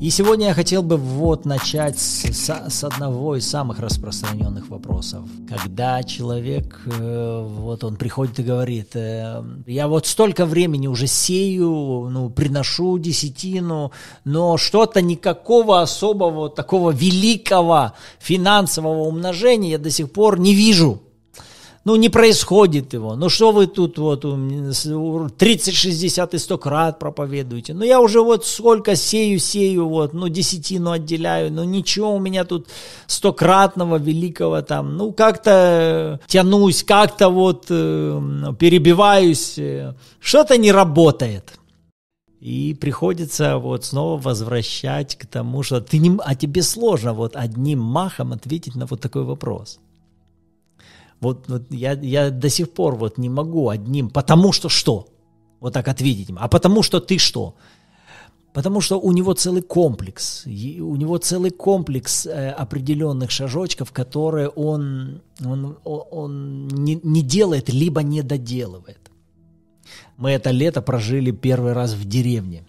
И сегодня я хотел бы вот начать с, с, с одного из самых распространенных вопросов. Когда человек, э, вот он приходит и говорит, э, я вот столько времени уже сею, ну, приношу десятину, но что-то никакого особого такого великого финансового умножения я до сих пор не вижу ну не происходит его, ну что вы тут вот 30, 60 и 100 крат проповедуете, ну я уже вот сколько сею, сею, вот, ну десятину отделяю, ну ничего у меня тут стократного великого там, ну как-то э, тянусь, как-то вот э, перебиваюсь, э. что-то не работает. И приходится вот снова возвращать к тому, что ты не, а тебе сложно вот одним махом ответить на вот такой вопрос. Вот, вот я, я до сих пор вот не могу одним, потому что что? Вот так ответить им. А потому что ты что? Потому что у него целый комплекс, у него целый комплекс э, определенных шажочков, которые он, он, он не, не делает, либо не доделывает. Мы это лето прожили первый раз в деревне,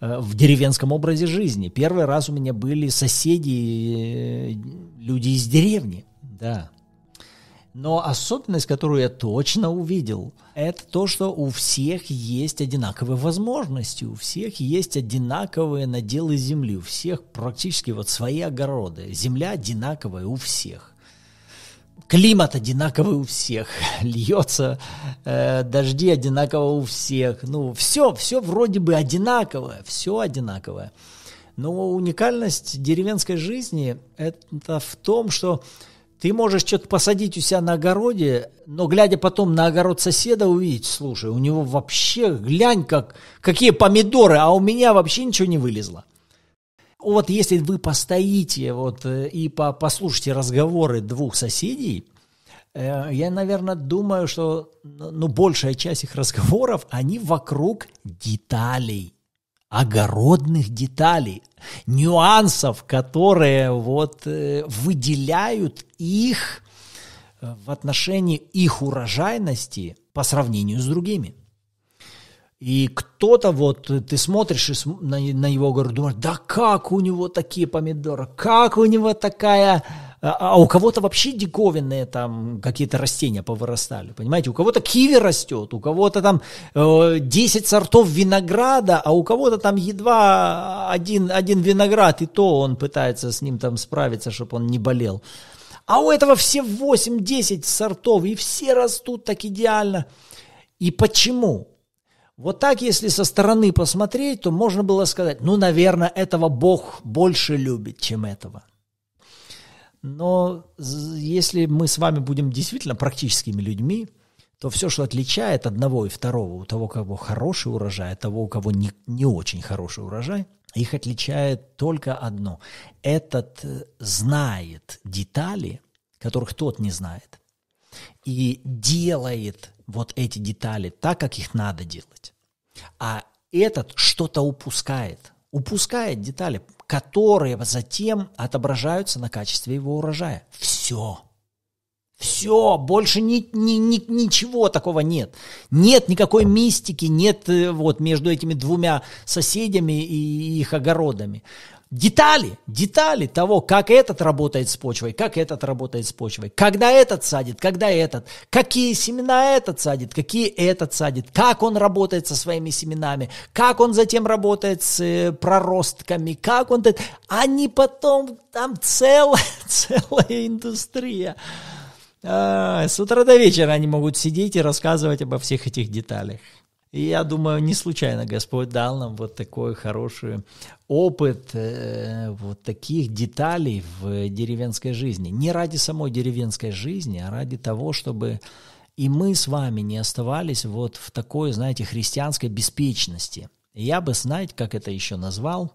э, в деревенском образе жизни. Первый раз у меня были соседи, э, люди из деревни, да, но особенность, которую я точно увидел, это то, что у всех есть одинаковые возможности, у всех есть одинаковые наделы земли, у всех практически вот свои огороды. Земля одинаковая у всех. Климат одинаковый у всех, льется э, дожди одинаково у всех. Ну, все, все вроде бы одинаковое, все одинаковое. Но уникальность деревенской жизни это в том, что ты можешь что-то посадить у себя на огороде, но глядя потом на огород соседа увидеть, слушай, у него вообще, глянь, как, какие помидоры, а у меня вообще ничего не вылезло. Вот если вы постоите вот, э, и по, послушайте разговоры двух соседей, э, я, наверное, думаю, что ну, ну, большая часть их разговоров, они вокруг деталей огородных деталей, нюансов, которые вот э, выделяют их э, в отношении их урожайности по сравнению с другими. И кто-то вот, э, ты смотришь на, его город, думаешь, да как у него такие помидоры, как у него такая а, а у кого-то вообще диковинные там какие-то растения повырастали, понимаете? У кого-то киви растет, у кого-то там э, 10 сортов винограда, а у кого-то там едва один, один виноград, и то он пытается с ним там справиться, чтобы он не болел. А у этого все 8-10 сортов, и все растут так идеально. И почему? Вот так, если со стороны посмотреть, то можно было сказать, ну, наверное, этого Бог больше любит, чем этого. Но если мы с вами будем действительно практическими людьми, то все, что отличает одного и второго, у того, у кого хороший урожай, от того, у кого не, не очень хороший урожай, их отличает только одно. Этот э, знает детали, которых тот не знает. И делает вот эти детали так, как их надо делать. А этот что-то упускает. Упускает детали которые затем отображаются на качестве его урожая. Все. Все, больше ни, ни, ни, ничего такого нет. Нет никакой мистики, нет э, вот между этими двумя соседями и их огородами детали, детали того, как этот работает с почвой, как этот работает с почвой, когда этот садит, когда этот, какие семена этот садит, какие этот садит, как он работает со своими семенами, как он затем работает с э, проростками, как он... Они потом, там целая, целая индустрия. А, с утра до вечера они могут сидеть и рассказывать обо всех этих деталях. И я думаю, не случайно Господь дал нам вот такой хороший опыт э, вот таких деталей в деревенской жизни. Не ради самой деревенской жизни, а ради того, чтобы и мы с вами не оставались вот в такой, знаете, христианской беспечности. Я бы, знаете, как это еще назвал,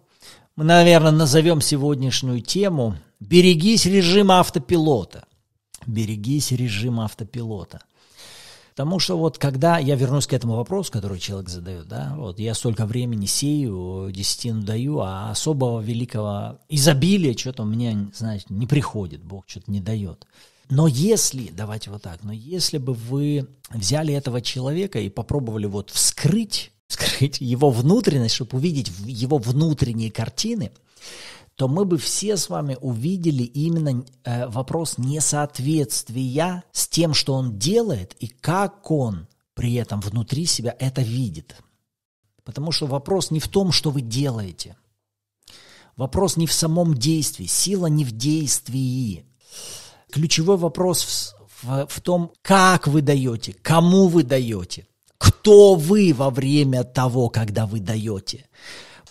мы, наверное, назовем сегодняшнюю тему «Берегись режима автопилота». Берегись режима автопилота. Потому что вот когда я вернусь к этому вопросу, который человек задает, да, вот я столько времени сею, десятину даю, а особого великого изобилия что-то у меня, знаете, не приходит, Бог что-то не дает. Но если, давайте вот так, но если бы вы взяли этого человека и попробовали вот вскрыть, вскрыть его внутренность, чтобы увидеть его внутренние картины, то мы бы все с вами увидели именно э, вопрос несоответствия с тем, что он делает и как он при этом внутри себя это видит. Потому что вопрос не в том, что вы делаете. Вопрос не в самом действии. Сила не в действии. Ключевой вопрос в, в, в том, как вы даете, кому вы даете, кто вы во время того, когда вы даете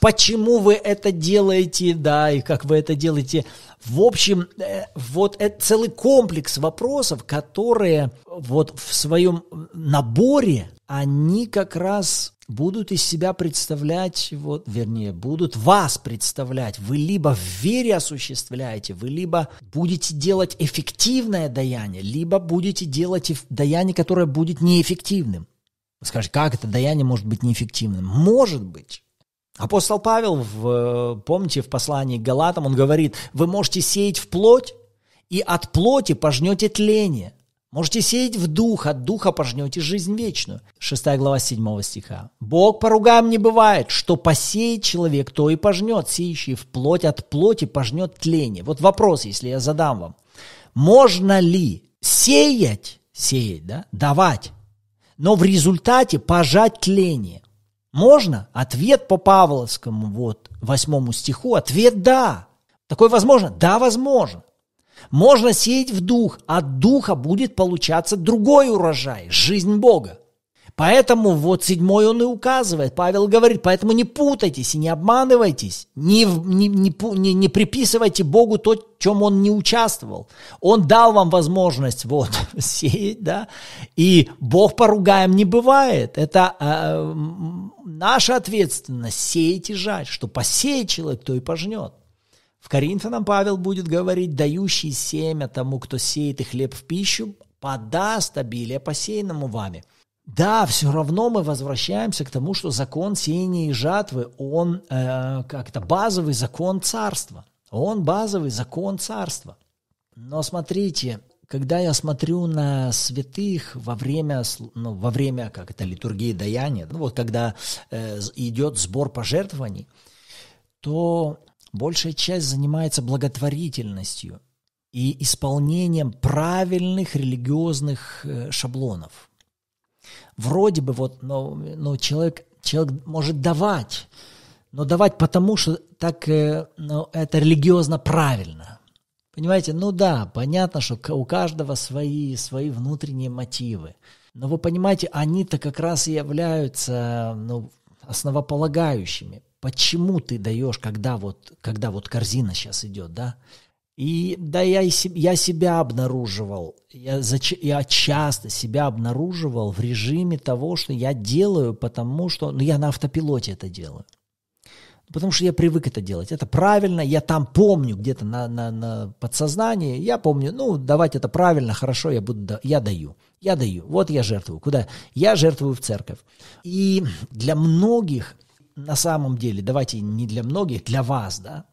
почему вы это делаете, да, и как вы это делаете. В общем, э, вот это целый комплекс вопросов, которые вот в своем наборе, они как раз будут из себя представлять, вот, вернее, будут вас представлять. Вы либо в вере осуществляете, вы либо будете делать эффективное даяние, либо будете делать даяние, которое будет неэффективным. Скажите, как это даяние может быть неэффективным? Может быть. Апостол Павел, в, помните, в послании к Галатам, он говорит, вы можете сеять в плоть, и от плоти пожнете тление. Можете сеять в дух, от духа пожнете жизнь вечную. 6 глава 7 стиха. Бог по ругам не бывает, что посеет человек, то и пожнет, сеющий в плоть, от плоти пожнет тление. Вот вопрос, если я задам вам. Можно ли сеять, сеять, да, давать, но в результате пожать тление? Можно? Ответ по Павловскому, вот, восьмому стиху, ответ «да». Такое возможно? Да, возможно. Можно сеять в дух, от духа будет получаться другой урожай – жизнь Бога. Поэтому вот седьмой он и указывает. Павел говорит, поэтому не путайтесь и не обманывайтесь, не, не, не, не, приписывайте Богу то, чем он не участвовал. Он дал вам возможность вот сеять, да, и Бог поругаем не бывает. Это э, наша ответственность сеять и жать, что посеет человек, то и пожнет. В Коринфянам Павел будет говорить, дающий семя тому, кто сеет и хлеб в пищу, подаст обилие посеянному вами – да, все равно мы возвращаемся к тому, что закон сеяния и жатвы, он э, как-то базовый закон царства. Он базовый закон царства. Но смотрите, когда я смотрю на святых во время, ну, во время как это, литургии даяния, ну вот когда э, идет сбор пожертвований, то большая часть занимается благотворительностью и исполнением правильных религиозных э, шаблонов. Вроде бы вот, но, но человек, человек может давать, но давать потому, что так ну, это религиозно правильно. Понимаете, ну да, понятно, что у каждого свои, свои внутренние мотивы. Но вы понимаете, они-то как раз и являются ну, основополагающими. Почему ты даешь, когда вот, когда вот корзина сейчас идет, да? И да, я, я себя обнаруживал, я, я часто себя обнаруживал в режиме того, что я делаю, потому что, ну я на автопилоте это делаю. Потому что я привык это делать. Это правильно, я там помню где-то на, на, на подсознании, я помню, ну, давать это правильно, хорошо, я буду, я даю, я даю, вот я жертвую. Куда? Я жертвую в церковь. И для многих, на самом деле, давайте не для многих, для вас, да,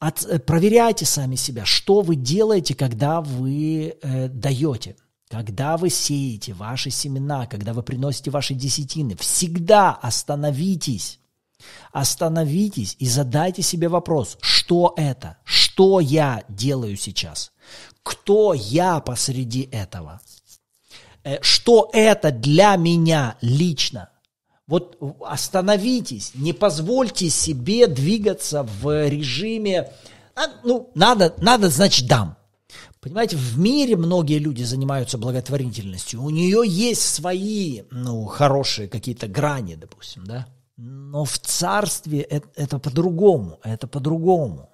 от, э, проверяйте сами себя, что вы делаете, когда вы э, даете, когда вы сеете ваши семена, когда вы приносите ваши десятины. Всегда остановитесь, остановитесь и задайте себе вопрос, что это, что я делаю сейчас, кто я посреди этого, э, что это для меня лично – вот остановитесь, не позвольте себе двигаться в режиме, «А, ну, надо, надо, значит, дам. Понимаете, в мире многие люди занимаются благотворительностью. У нее есть свои, ну, хорошие какие-то грани, допустим, да. Но в царстве это, это по-другому, это по-другому.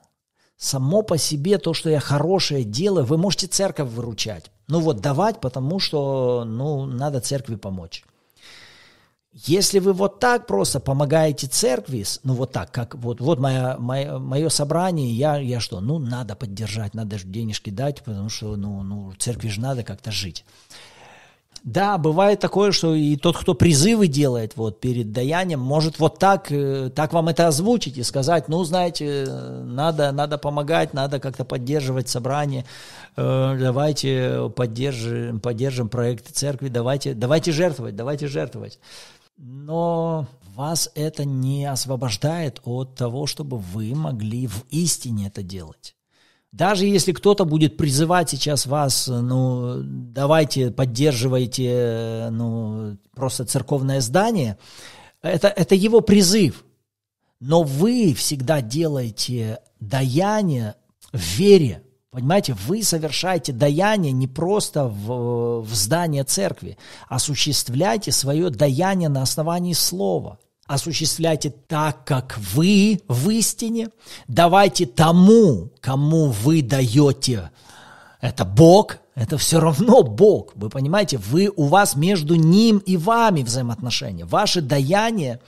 Само по себе то, что я хорошее делаю, вы можете церковь выручать. Ну вот давать, потому что, ну, надо церкви помочь. Если вы вот так просто помогаете церкви, ну вот так, как вот, вот моя, моя, мое собрание, я, я что, ну надо поддержать, надо же денежки дать, потому что ну, ну, церкви же надо как-то жить. Да, бывает такое, что и тот, кто призывы делает вот перед даянием, может вот так, э, так вам это озвучить и сказать, ну, знаете, надо, надо помогать, надо как-то поддерживать собрание, э, давайте поддержим, поддержим проекты церкви, давайте, давайте жертвовать, давайте жертвовать. Но вас это не освобождает от того, чтобы вы могли в истине это делать. Даже если кто-то будет призывать сейчас вас, ну, давайте, поддерживайте, ну, просто церковное здание, это, это его призыв. Но вы всегда делаете даяние в вере. Понимаете, вы совершаете даяние не просто в, э, в здание церкви, осуществляйте свое даяние на основании слова. Осуществляйте так, как вы в истине. Давайте тому, кому вы даете. Это Бог, это все равно Бог. Вы понимаете, вы, у вас между Ним и вами взаимоотношения. Ваши даяния,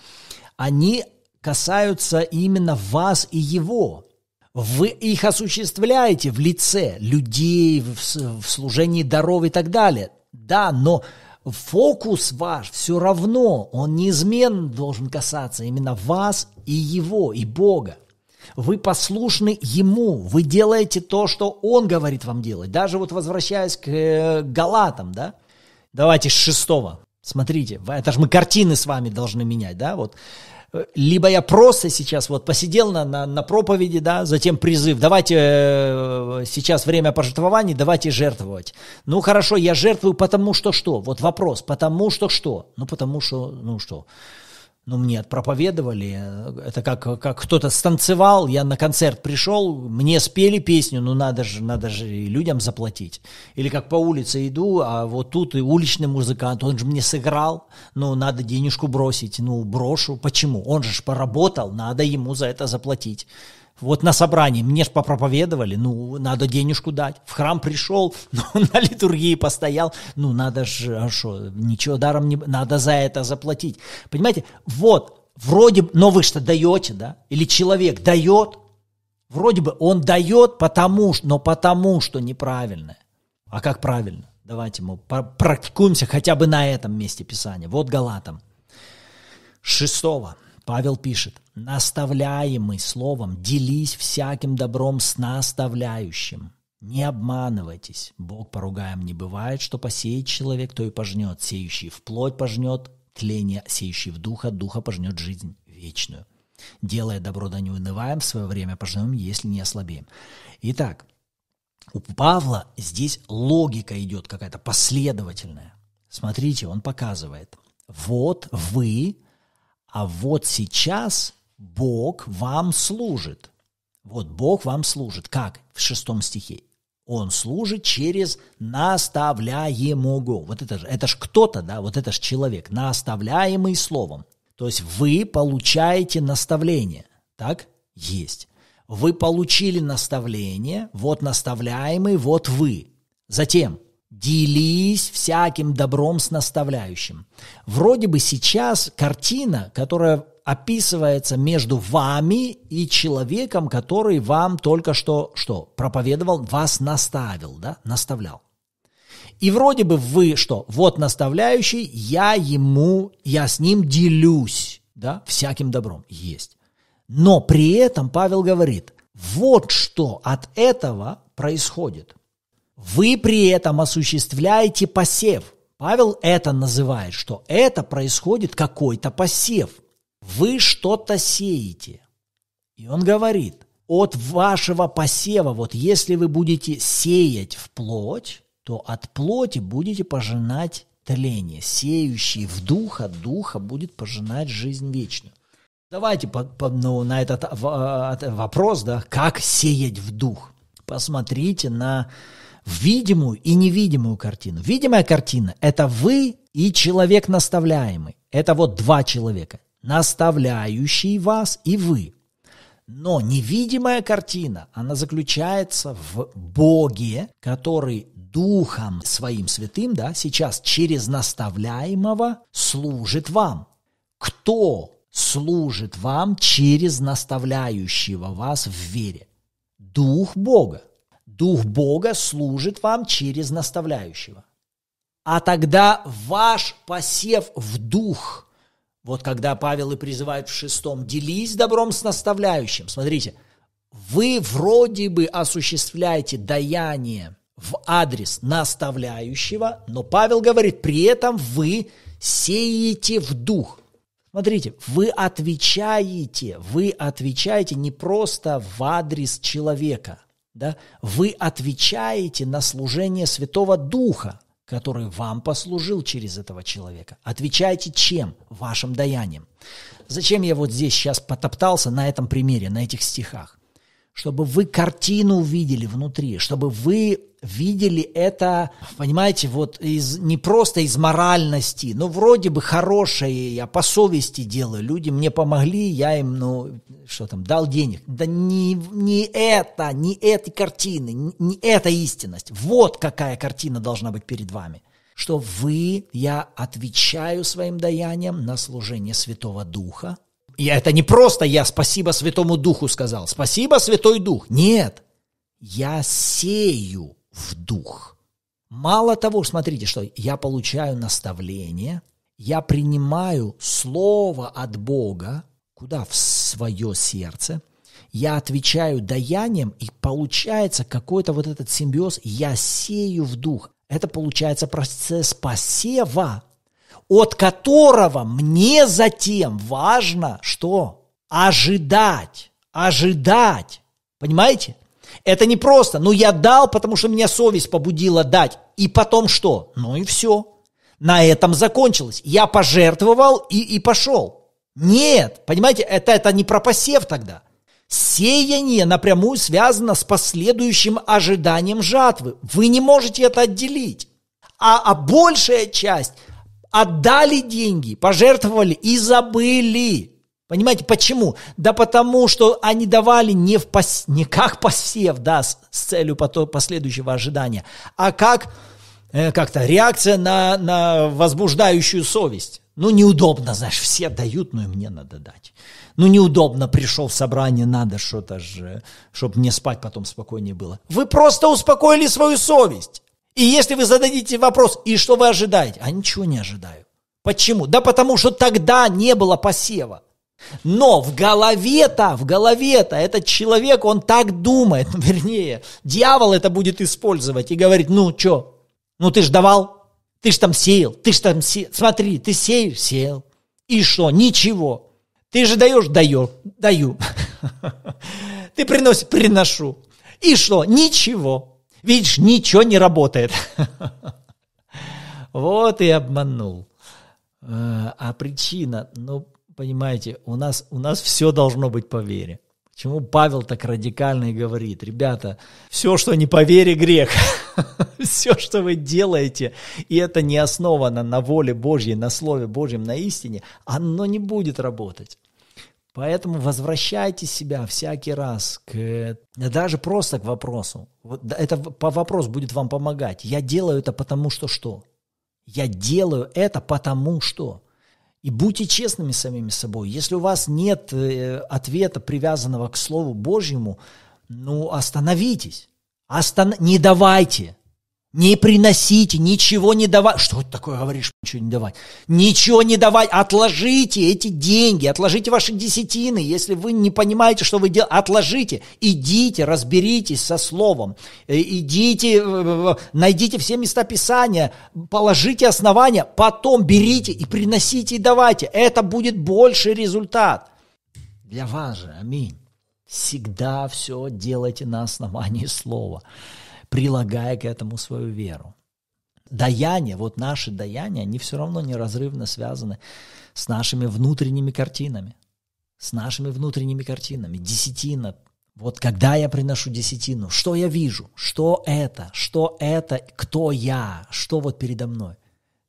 они касаются именно вас и Его вы их осуществляете в лице людей, в, в служении даров и так далее. Да, но фокус ваш все равно, он неизменно должен касаться именно вас и его, и Бога. Вы послушны Ему, вы делаете то, что Он говорит вам делать. Даже вот возвращаясь к э, Галатам, да? Давайте с шестого. Смотрите, это же мы картины с вами должны менять, да? Вот либо я просто сейчас вот посидел на, на, на проповеди, да, затем призыв, давайте э, сейчас время пожертвований, давайте жертвовать. Ну хорошо, я жертвую потому что что? Вот вопрос, потому что что? Ну потому что, ну что? ну, мне проповедовали, это как, как кто-то станцевал, я на концерт пришел, мне спели песню, ну, надо же, надо же и людям заплатить. Или как по улице иду, а вот тут и уличный музыкант, он же мне сыграл, ну, надо денежку бросить, ну, брошу, почему? Он же ж поработал, надо ему за это заплатить. Вот на собрании мне ж попроповедовали, ну, надо денежку дать. В храм пришел, ну, на литургии постоял, ну, надо же, а что, ничего даром не... Надо за это заплатить. Понимаете, вот, вроде, но вы что даете, да? Или человек дает, вроде бы он дает, потому что, но потому что неправильно. А как правильно? Давайте мы практикуемся хотя бы на этом месте Писания. Вот Галатам. Шестого. Павел пишет, наставляемый словом, делись всяким добром с наставляющим. Не обманывайтесь, Бог поругаем не бывает, что посеет человек, то и пожнет. Сеющий в плоть пожнет тление, сеющий в духа, духа пожнет жизнь вечную. Делая добро, да не унываем, в свое время пожнем, если не ослабеем. Итак, у Павла здесь логика идет какая-то последовательная. Смотрите, он показывает. Вот вы а вот сейчас Бог вам служит. Вот Бог вам служит. Как? В шестом стихе. Он служит через наставляемого. Вот это же, это ж кто-то, да, вот это же человек, наставляемый словом. То есть вы получаете наставление. Так? Есть. Вы получили наставление, вот наставляемый, вот вы. Затем делись всяким добром с наставляющим. Вроде бы сейчас картина, которая описывается между вами и человеком, который вам только что, что проповедовал, вас наставил, да, наставлял. И вроде бы вы что, вот наставляющий, я ему, я с ним делюсь, да, всяким добром. Есть. Но при этом Павел говорит, вот что от этого происходит – вы при этом осуществляете посев. Павел это называет, что это происходит какой-то посев. Вы что-то сеете. И он говорит, от вашего посева, вот если вы будете сеять в плоть, то от плоти будете пожинать тление. Сеющий в духа, духа будет пожинать жизнь вечную. Давайте по, по, ну, на этот а, а, вопрос, да, как сеять в дух. Посмотрите на видимую и невидимую картину. Видимая картина – это вы и человек наставляемый. Это вот два человека, наставляющий вас и вы. Но невидимая картина, она заключается в Боге, который Духом своим святым, да, сейчас через наставляемого служит вам. Кто служит вам через наставляющего вас в вере? Дух Бога. Дух Бога служит вам через наставляющего. А тогда ваш посев в дух, вот когда Павел и призывает в шестом, делись добром с наставляющим. Смотрите, вы вроде бы осуществляете даяние в адрес наставляющего, но Павел говорит, при этом вы сеете в дух. Смотрите, вы отвечаете, вы отвечаете не просто в адрес человека – да, вы отвечаете на служение Святого Духа, который вам послужил через этого человека. Отвечаете чем? Вашим даянием. Зачем я вот здесь сейчас потоптался на этом примере, на этих стихах? Чтобы вы картину увидели внутри, чтобы вы видели это, понимаете, вот из, не просто из моральности, но вроде бы хорошее, я по совести делаю, люди мне помогли, я им, ну, что там, дал денег. Да не, не это, не этой картины, не, не эта истинность. Вот какая картина должна быть перед вами что вы, я отвечаю своим даянием на служение Святого Духа. И это не просто я спасибо Святому Духу сказал, спасибо Святой Дух. Нет, я сею в дух. Мало того, смотрите, что я получаю наставление, я принимаю слово от Бога, куда? В свое сердце. Я отвечаю даянием, и получается какой-то вот этот симбиоз, я сею в дух. Это получается процесс посева, от которого мне затем важно что? Ожидать, ожидать. Понимаете? Это не просто, ну я дал, потому что меня совесть побудила дать. И потом что? Ну и все. На этом закончилось. Я пожертвовал и, и пошел. Нет, понимаете, это, это не про посев тогда. Сеяние напрямую связано с последующим ожиданием жатвы. Вы не можете это отделить. А, а большая часть отдали деньги, пожертвовали и забыли. Понимаете, почему? Да потому, что они давали не, в пос... не как посев, да, с, с целью потом последующего ожидания, а как э, как-то реакция на, на возбуждающую совесть. Ну, неудобно, знаешь, все дают, но и мне надо дать. Ну, неудобно, пришел в собрание, надо что-то же, чтобы мне спать потом спокойнее было. Вы просто успокоили свою совесть. И если вы зададите вопрос, и что вы ожидаете? А ничего не ожидаю. Почему? Да потому что тогда не было посева. Но в голове-то, в голове-то этот человек, он так думает, вернее, дьявол это будет использовать и говорит, ну что, ну ты ж давал, ты ж там сеял, ты ж там сеял, смотри, ты сеешь, сеял, и что, ничего, ты же даешь, даю, даю, ты приносишь, приношу, и что, ничего, видишь, ничего не работает. Вот и обманул. Э, а причина, ну, понимаете, у нас, у нас все должно быть по вере. Почему Павел так радикально и говорит, ребята, все, что не по вере, грех. все, что вы делаете, и это не основано на воле Божьей, на Слове Божьем, на истине, оно не будет работать. Поэтому возвращайте себя всякий раз к даже просто к вопросу. Это по вопрос будет вам помогать. Я делаю это потому что что? Я делаю это потому что. И будьте честными самими собой. Если у вас нет э, ответа, привязанного к Слову Божьему, ну остановитесь. Остан... Не давайте. Не приносите, ничего не давать. Что ты такое говоришь, ничего не давать? Ничего не давать, отложите эти деньги, отложите ваши десятины. Если вы не понимаете, что вы делаете, отложите. Идите, разберитесь со словом. Э, идите, э, э, найдите все места Писания, положите основания, потом берите и приносите и давайте. Это будет больший результат. Для вас же, аминь. Всегда все делайте на основании слова прилагая к этому свою веру. Даяния, вот наши даяния, они все равно неразрывно связаны с нашими внутренними картинами. С нашими внутренними картинами. Десятина. Вот когда я приношу десятину, что я вижу? Что это? Что это? Кто я? Что вот передо мной?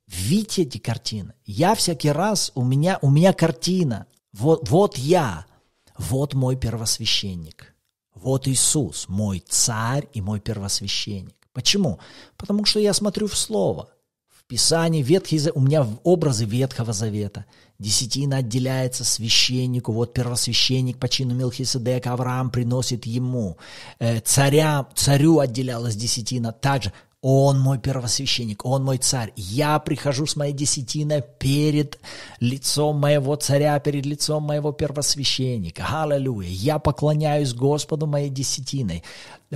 Видите эти картины? Я всякий раз, у меня, у меня картина. Вот, вот я. Вот мой первосвященник. Вот Иисус, мой царь и мой первосвященник. Почему? Потому что я смотрю в Слово. В Писании Ветхий, у меня образы Ветхого Завета. Десятина отделяется священнику. Вот первосвященник по чину Мелхиседека Авраам приносит ему. Э, царя, царю отделялась десятина также. Он мой первосвященник, он мой царь. Я прихожу с моей десятиной перед лицом моего царя, перед лицом моего первосвященника. Аллилуйя. Я поклоняюсь Господу моей десятиной.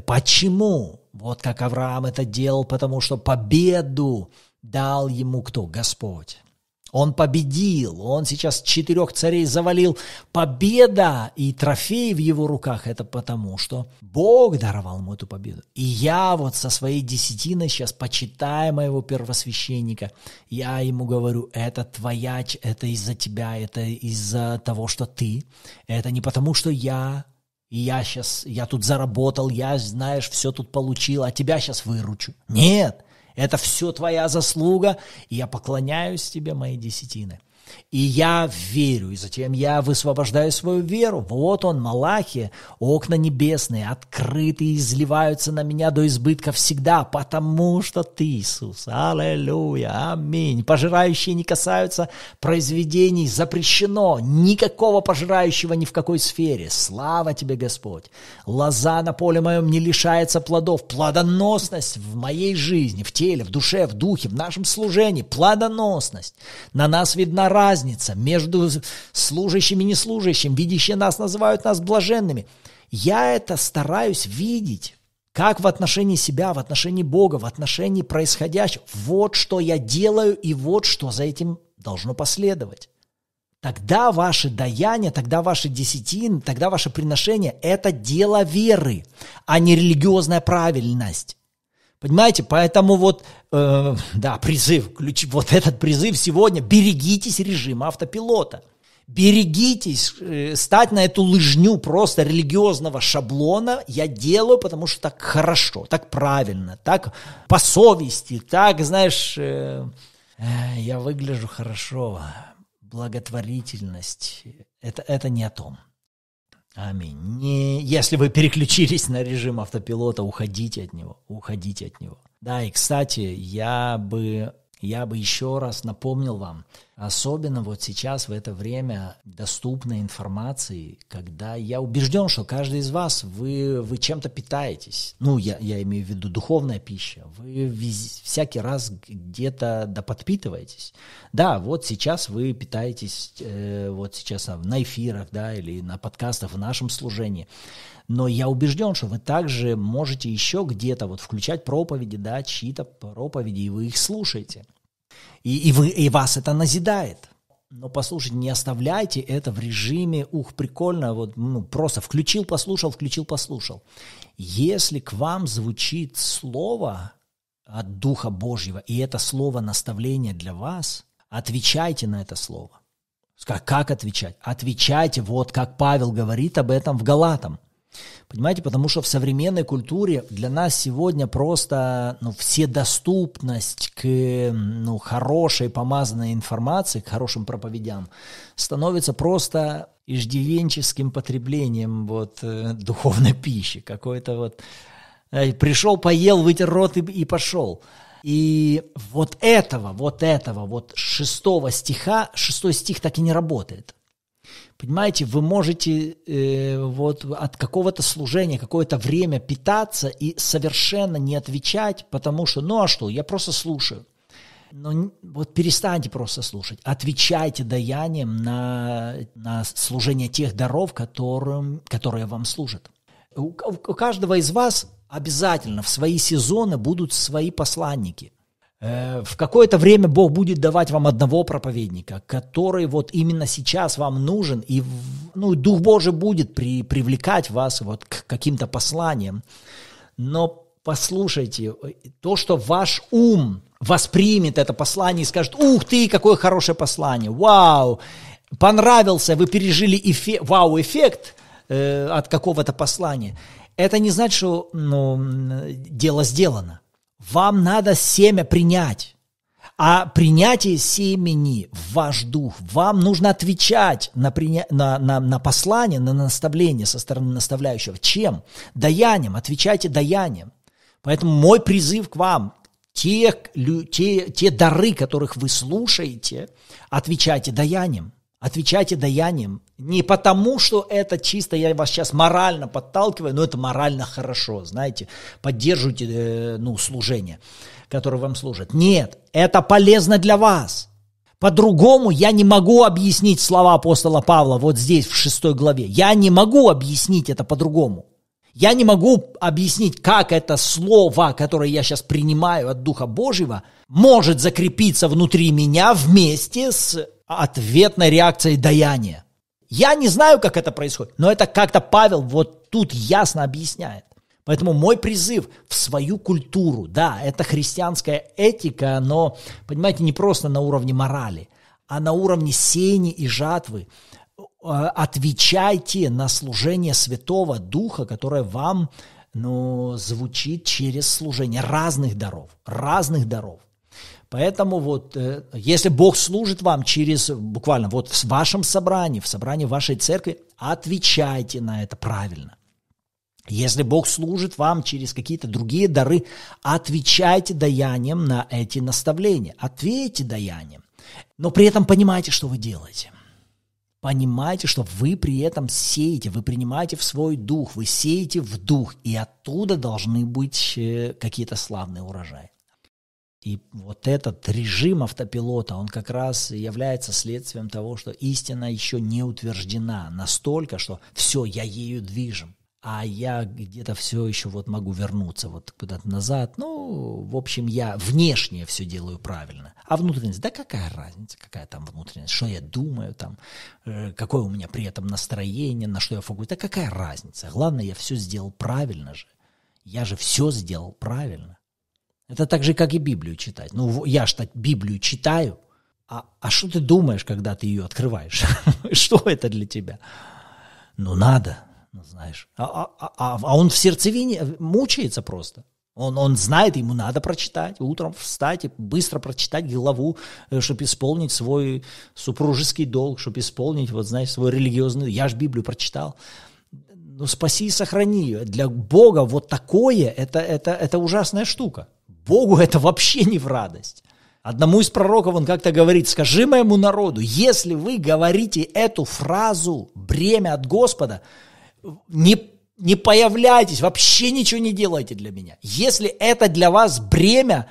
Почему? Вот как Авраам это делал, потому что победу дал ему кто? Господь. Он победил, он сейчас четырех царей завалил. Победа и трофей в его руках – это потому, что Бог даровал ему эту победу. И я вот со своей десятиной сейчас, почитая моего первосвященника, я ему говорю, это твоя, это из-за тебя, это из-за того, что ты. Это не потому, что я, и я сейчас, я тут заработал, я, знаешь, все тут получил, а тебя сейчас выручу. Нет, это все твоя заслуга, и я поклоняюсь тебе, мои десятины. И я верю, и затем я высвобождаю свою веру. Вот он, Малахи, окна небесные, открыты, изливаются на меня до избытка всегда, потому что ты, Иисус. Аллилуйя, аминь. Пожирающие не касаются произведений, запрещено. Никакого пожирающего ни в какой сфере. Слава тебе, Господь. Лоза на поле моем не лишается плодов. Плодоносность в моей жизни, в теле, в душе, в духе, в нашем служении. Плодоносность. На нас видна радость разница между служащими и неслужащим. Видящие нас называют нас блаженными. Я это стараюсь видеть. Как в отношении себя, в отношении Бога, в отношении происходящего. Вот что я делаю и вот что за этим должно последовать. Тогда ваши даяния, тогда ваши десятины, тогда ваше приношение – это дело веры, а не религиозная правильность. Понимаете, поэтому вот, э, да, призыв, ключ, вот этот призыв сегодня, берегитесь режима автопилота. Берегитесь э, стать на эту лыжню просто религиозного шаблона. Я делаю, потому что так хорошо, так правильно, так по совести, так, знаешь, э, э, я выгляжу хорошо. Благотворительность, это, это не о том. Аминь. Не, если вы переключились на режим автопилота, уходите от него, уходите от него. Да, и кстати, я бы, я бы еще раз напомнил вам, Особенно вот сейчас, в это время доступной информации, когда я убежден, что каждый из вас, вы, вы чем-то питаетесь. Ну, я, я имею в виду духовная пища. Вы виз, всякий раз где-то доподпитываетесь. Да, вот сейчас вы питаетесь, э, вот сейчас там, на эфирах, да, или на подкастах в нашем служении. Но я убежден, что вы также можете еще где-то вот включать проповеди, да, чьи-то проповеди, и вы их слушаете. И, и, вы, и вас это назидает. Но послушайте, не оставляйте это в режиме, ух, прикольно, вот ну, просто включил, послушал, включил, послушал. Если к вам звучит слово от Духа Божьего, и это слово наставление для вас, отвечайте на это слово. Как, как отвечать? Отвечайте, вот как Павел говорит об этом в Галатам – Понимаете, потому что в современной культуре для нас сегодня просто ну, вседоступность к ну, хорошей помазанной информации, к хорошим проповедям становится просто иждивенческим потреблением вот, э, духовной пищи. Какой-то вот э, пришел, поел, вытер рот и, и пошел. И вот этого, вот этого, вот шестого стиха, шестой стих так и не работает. Понимаете, вы можете э, вот от какого-то служения какое-то время питаться и совершенно не отвечать, потому что, ну а что, я просто слушаю. Но вот перестаньте просто слушать. Отвечайте даянием на, на служение тех даров, которым, которые вам служат. У, у каждого из вас обязательно в свои сезоны будут свои посланники – Э, в какое-то время Бог будет давать вам одного проповедника, который вот именно сейчас вам нужен, и ну, Дух Божий будет при, привлекать вас вот к каким-то посланиям. Но послушайте, то, что ваш ум воспримет это послание и скажет, ух ты, какое хорошее послание, вау, понравился, вы пережили эфе, вау-эффект э, от какого-то послания, это не значит, что ну, дело сделано. Вам надо семя принять. А принятие семени в ваш дух, вам нужно отвечать на, приня... на, на, на послание, на наставление со стороны наставляющего. Чем? Даянием. Отвечайте даянием. Поэтому мой призыв к вам, те, те, те дары, которых вы слушаете, отвечайте даянием. Отвечайте даянием не потому, что это чисто, я вас сейчас морально подталкиваю, но это морально хорошо, знаете, поддерживайте, э, ну, служение, которое вам служит. Нет, это полезно для вас. По-другому я не могу объяснить слова апостола Павла вот здесь, в шестой главе. Я не могу объяснить это по-другому. Я не могу объяснить, как это слово, которое я сейчас принимаю от Духа Божьего, может закрепиться внутри меня вместе с ответной реакцией даяния. Я не знаю, как это происходит, но это как-то Павел вот тут ясно объясняет. Поэтому мой призыв в свою культуру, да, это христианская этика, но, понимаете, не просто на уровне морали, а на уровне сени и жатвы. Э, отвечайте на служение Святого Духа, которое вам ну, звучит через служение разных даров, разных даров. Поэтому вот, э, если Бог служит вам через, буквально вот в вашем собрании, в собрании вашей церкви, отвечайте на это правильно. Если Бог служит вам через какие-то другие дары, отвечайте даянием на эти наставления. Ответьте даянием. Но при этом понимайте, что вы делаете. Понимайте, что вы при этом сеете, вы принимаете в свой дух, вы сеете в дух, и оттуда должны быть э, какие-то славные урожаи. И вот этот режим автопилота, он как раз является следствием того, что истина еще не утверждена настолько, что все, я ею движим. А я где-то все еще вот могу вернуться вот куда-то назад. Ну, в общем, я внешне все делаю правильно. А внутренность, да какая разница, какая там внутренность, что я думаю там, э, какое у меня при этом настроение, на что я фокусируюсь, да какая разница. Главное, я все сделал правильно же. Я же все сделал правильно. Это так же, как и Библию читать. Ну, я ж так Библию читаю, а, а что ты думаешь, когда ты ее открываешь? что это для тебя? Ну, надо, ну, знаешь. А, а, а, а, а он в сердцевине э, мучается просто. Он, он знает, ему надо прочитать, утром встать и быстро прочитать главу, э, чтобы исполнить свой супружеский долг, чтобы исполнить, вот знаешь, свой религиозный... Я же Библию прочитал. Ну, спаси и сохрани ее. Для Бога вот такое, это, это, это ужасная штука. Богу это вообще не в радость. Одному из пророков он как-то говорит, скажи моему народу, если вы говорите эту фразу «бремя от Господа», не, не появляйтесь, вообще ничего не делайте для меня. Если это для вас бремя,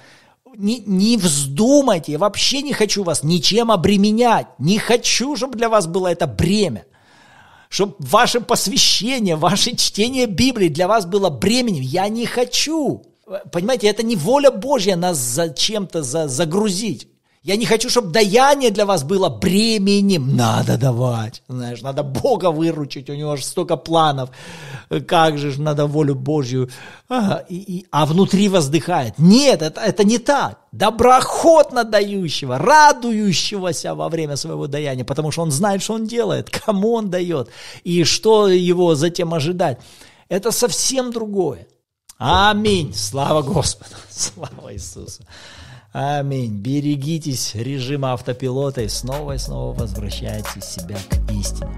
не, не вздумайте, я вообще не хочу вас ничем обременять, не хочу, чтобы для вас было это бремя чтобы ваше посвящение, ваше чтение Библии для вас было бременем. Я не хочу понимаете, это не воля Божья нас зачем-то за, загрузить. Я не хочу, чтобы даяние для вас было бременем. Надо давать, знаешь, надо Бога выручить, у него же столько планов. Как же ж надо волю Божью. Ага, и, и, а внутри воздыхает. Нет, это, это не так. Доброхотно дающего, радующегося во время своего даяния, потому что он знает, что он делает, кому он дает и что его затем ожидать. Это совсем другое. Аминь. Слава Господу. Слава Иисусу. Аминь. Берегитесь режима автопилота и снова и снова возвращайте себя к истине.